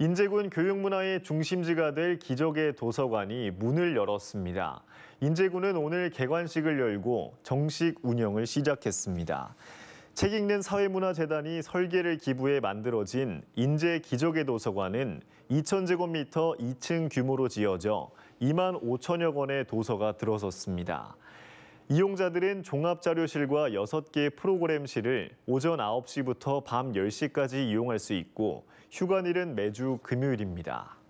인제군 교육문화의 중심지가 될 기적의 도서관이 문을 열었습니다. 인제군은 오늘 개관식을 열고 정식 운영을 시작했습니다. 책 읽는 사회문화재단이 설계를 기부해 만들어진 인제 기적의 도서관은 2,000제곱미터 2층 규모로 지어져 2만 5천여 권의 도서가 들어섰습니다. 이용자들은 종합자료실과 6개 프로그램실을 오전 9시부터 밤 10시까지 이용할 수 있고 휴관일은 매주 금요일입니다.